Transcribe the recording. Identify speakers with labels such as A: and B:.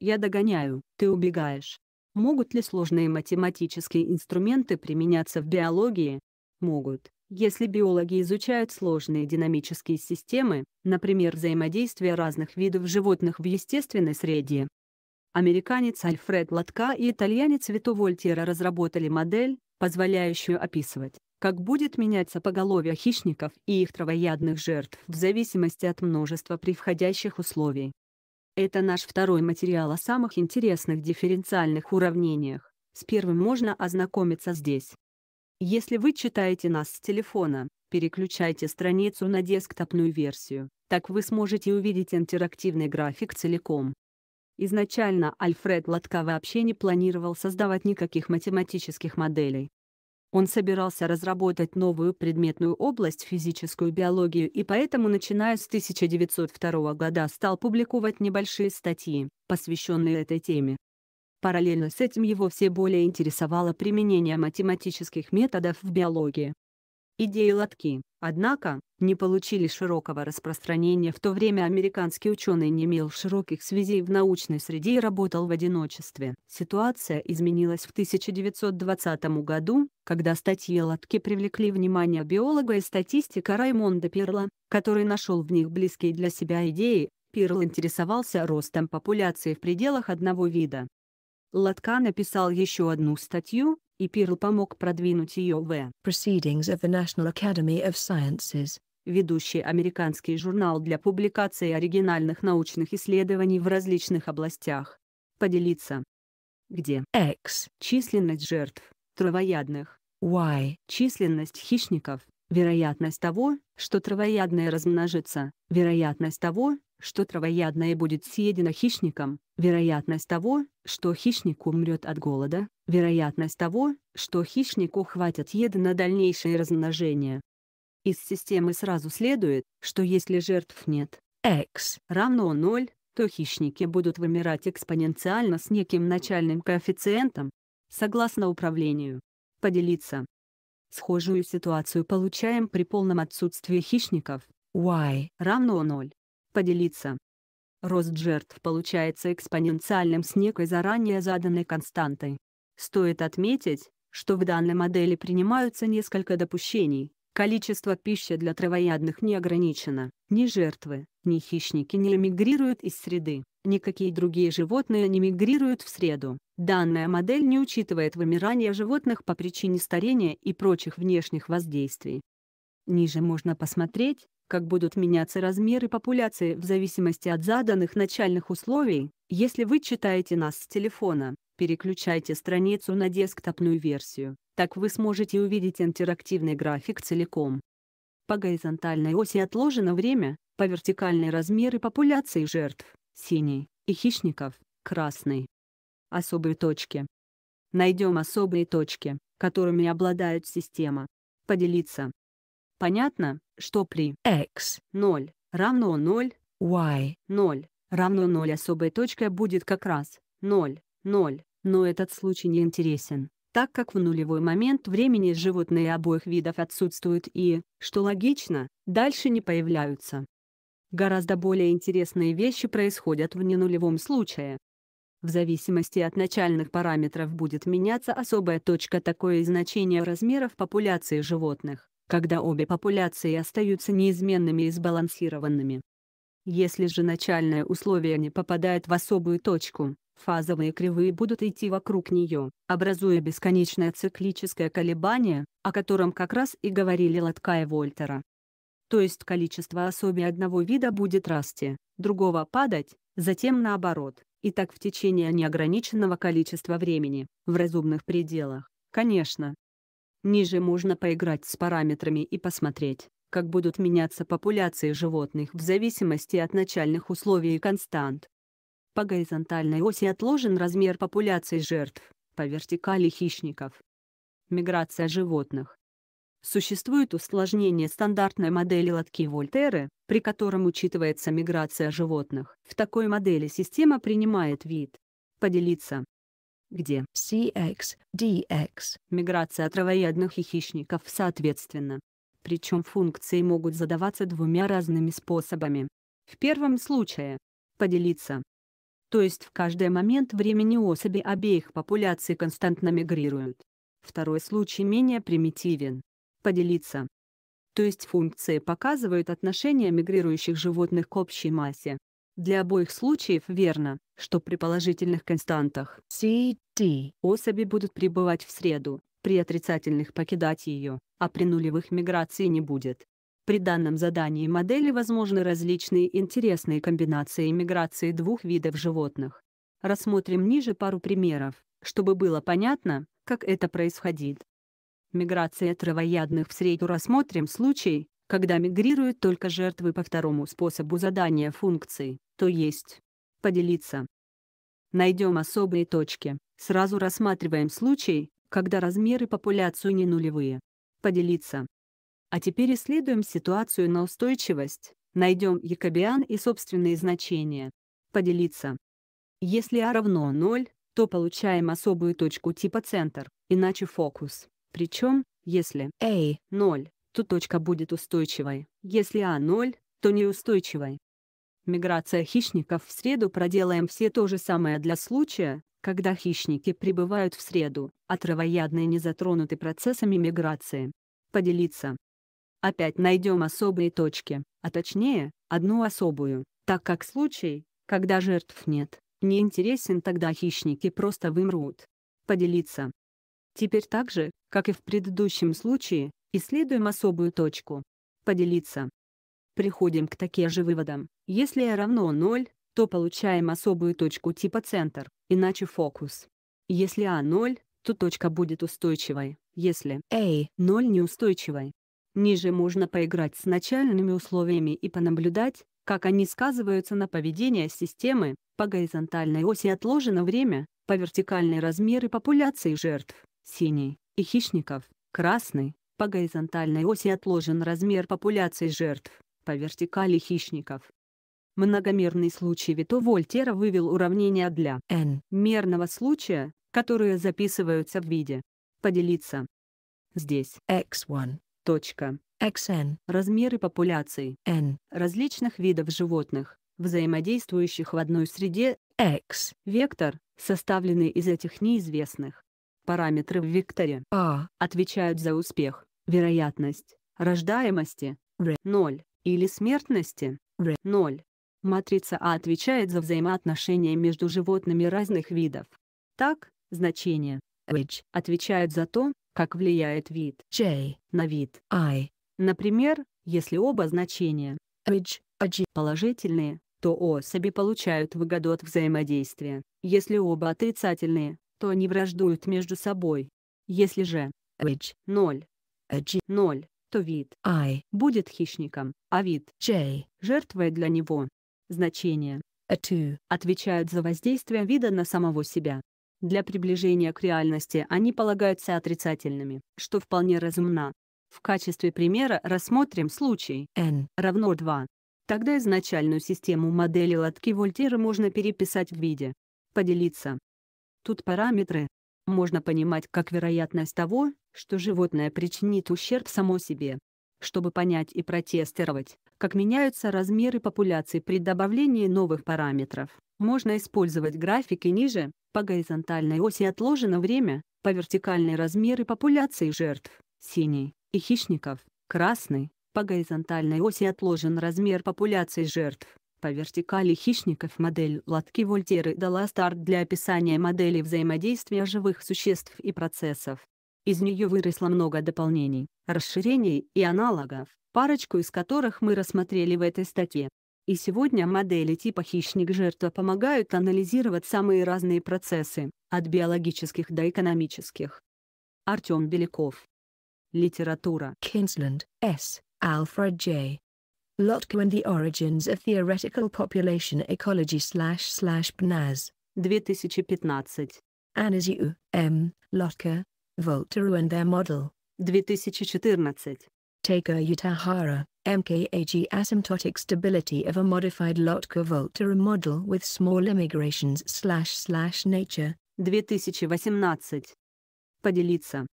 A: Я догоняю, ты убегаешь. Могут ли сложные математические инструменты применяться в биологии? Могут. Если биологи изучают сложные динамические системы, например взаимодействие разных видов животных в естественной среде. Американец Альфред Лотка и итальянец Вито Вольтера разработали модель, позволяющую описывать, как будет меняться поголовье хищников и их травоядных жертв в зависимости от множества превходящих условий. Это наш второй материал о самых интересных дифференциальных уравнениях. С первым можно ознакомиться здесь. Если вы читаете нас с телефона, переключайте страницу на десктопную версию, так вы сможете увидеть интерактивный график целиком. Изначально Альфред Лотка вообще не планировал создавать никаких математических моделей, он собирался разработать новую предметную область — физическую биологию, и поэтому, начиная с 1902 года, стал публиковать небольшие статьи, посвященные этой теме. Параллельно с этим его все более интересовало применение математических методов в биологии. Идеи лотки, однако, не получили широкого распространения. В то время американский ученый не имел широких связей в научной среде и работал в одиночестве. Ситуация изменилась в 1920 году, когда статьи лотки привлекли внимание биолога и статистика Раймонда Перла, который нашел в них близкие для себя идеи. Перл интересовался ростом популяции в пределах одного вида. Лотка написал еще одну статью, и Пирл помог продвинуть ее в Proceedings of the National Academy of Sciences, ведущий американский журнал для публикации оригинальных научных исследований в различных областях. Поделиться. Где X численность жертв, травоядных, Y численность хищников, вероятность того, что травоядное размножится, вероятность того, что травоядное будет съедено хищником, вероятность того, что хищник умрет от голода, вероятность того, что хищнику хватит еды на дальнейшее размножение. Из системы сразу следует, что если жертв нет, x равно 0, то хищники будут вымирать экспоненциально с неким начальным коэффициентом. Согласно управлению, поделиться Схожую ситуацию получаем при полном отсутствии хищников. Y равно 0. Поделиться. Рост жертв получается экспоненциальным с некой заранее заданной константой. Стоит отметить, что в данной модели принимаются несколько допущений. Количество пищи для травоядных не ограничено. Ни жертвы, ни хищники не эмигрируют из среды, никакие другие животные не мигрируют в среду. Данная модель не учитывает вымирание животных по причине старения и прочих внешних воздействий. Ниже можно посмотреть, как будут меняться размеры популяции в зависимости от заданных начальных условий. Если вы читаете нас с телефона, переключайте страницу на десктопную версию, так вы сможете увидеть интерактивный график целиком. По горизонтальной оси отложено время, по вертикальной размеры популяции жертв, синий, и хищников, красный. Особые точки. Найдем особые точки, которыми обладает система. Поделиться. Понятно, что при x 0 равно 0, y 0 равно 0 особая точка будет как раз 0, 0, но этот случай не интересен так как в нулевой момент времени животные обоих видов отсутствуют и, что логично, дальше не появляются. Гораздо более интересные вещи происходят в ненулевом случае. В зависимости от начальных параметров будет меняться особая точка такое значение размеров популяции животных, когда обе популяции остаются неизменными и сбалансированными. Если же начальное условие не попадает в особую точку, фазовые кривые будут идти вокруг нее, образуя бесконечное циклическое колебание, о котором как раз и говорили Лотка и Вольтера. То есть количество особей одного вида будет расти, другого падать, затем наоборот, и так в течение неограниченного количества времени, в разумных пределах, конечно. Ниже можно поиграть с параметрами и посмотреть, как будут меняться популяции животных в зависимости от начальных условий и констант. По горизонтальной оси отложен размер популяции жертв, по вертикали хищников. Миграция животных. Существует усложнение стандартной модели лотки Вольтеры, при котором учитывается миграция животных. В такой модели система принимает вид. Поделиться. Где CX, DX, миграция травоядных и хищников соответственно. Причем функции могут задаваться двумя разными способами. В первом случае. Поделиться то есть в каждый момент времени особи обеих популяций константно мигрируют. Второй случай менее примитивен. Поделиться. То есть функции показывают отношение мигрирующих животных к общей массе. Для обоих случаев верно, что при положительных константах CD особи будут пребывать в среду, при отрицательных покидать ее, а при нулевых миграции не будет. При данном задании модели возможны различные интересные комбинации миграции двух видов животных. Рассмотрим ниже пару примеров, чтобы было понятно, как это происходит. Миграция травоядных в среду рассмотрим случай, когда мигрируют только жертвы по второму способу задания функции, то есть поделиться. Найдем особые точки, сразу рассматриваем случай, когда размеры популяции не нулевые. Поделиться. А теперь исследуем ситуацию на устойчивость, найдем якобиан и собственные значения. Поделиться. Если А равно 0, то получаем особую точку типа центр, иначе фокус. Причем, если A а 0, то точка будет устойчивой, если А 0, то неустойчивой. Миграция хищников в среду проделаем все то же самое для случая, когда хищники прибывают в среду, а травоядные не затронуты процессами миграции. Поделиться опять найдем особые точки, а точнее, одну особую, так как случай, когда жертв нет, не интересен тогда хищники просто вымрут. Поделиться. Теперь так же, как и в предыдущем случае, исследуем особую точку. Поделиться. Приходим к таким же выводам, если равно 0, то получаем особую точку типа центр, иначе фокус. Если А0, то точка будет устойчивой, если A0 неустойчивой, Ниже можно поиграть с начальными условиями и понаблюдать, как они сказываются на поведение системы, по горизонтальной оси отложено время, по вертикальной размеры популяции жертв, синий, и хищников, красный, по горизонтальной оси отложен размер популяции жертв, по вертикали хищников. Многомерный случай Вито Вольтера вывел уравнения для n мерного случая, которые записываются в виде поделиться. Здесь x1 Точка. XN. Размеры популяций N. различных видов животных, взаимодействующих в одной среде X. Вектор, составленный из этих неизвестных. Параметры в векторе A а. отвечают за успех, вероятность, рождаемости R. 0 или смертности R. 0. Матрица А отвечает за взаимоотношения между животными разных видов. Так, значения which отвечают за то, как влияет вид J на вид I. Например, если оба значения age, age положительные, то особи получают выгоду от взаимодействия. Если оба отрицательные, то они враждуют между собой. Если же age 0, age 0, то вид I будет хищником, а вид J жертвой для него. Значение A2 «а отвечают за воздействие вида на самого себя. Для приближения к реальности они полагаются отрицательными, что вполне разумно. В качестве примера рассмотрим случай n равно 2. Тогда изначальную систему модели лотки Вольтера можно переписать в виде «поделиться». Тут параметры можно понимать как вероятность того, что животное причинит ущерб само себе. Чтобы понять и протестировать, как меняются размеры популяции при добавлении новых параметров, можно использовать графики ниже, по горизонтальной оси отложено время, по вертикальной размеры популяции жертв, синий, и хищников, красный, по горизонтальной оси отложен размер популяции жертв. По вертикали хищников модель лотки Вольтеры дала старт для описания модели взаимодействия живых существ и процессов. Из нее выросло много дополнений, расширений и аналогов, парочку из которых мы рассмотрели в этой статье. И сегодня модели типа «хищник-жертва» помогают анализировать самые разные процессы, от биологических до экономических. Артем Беляков. Литература. Kinsland, С. Alfred J. Lotko and the Origins of Theoretical Population Ecology slash slash PNAS. 2015. Anisiu, М. Lotko, Voltaru and their model. 2014. Taker Ютахара MKAG asymptotic stability of a modified Lotka Volterra model with small immigrations slash slash nature. 2018. Поделиться.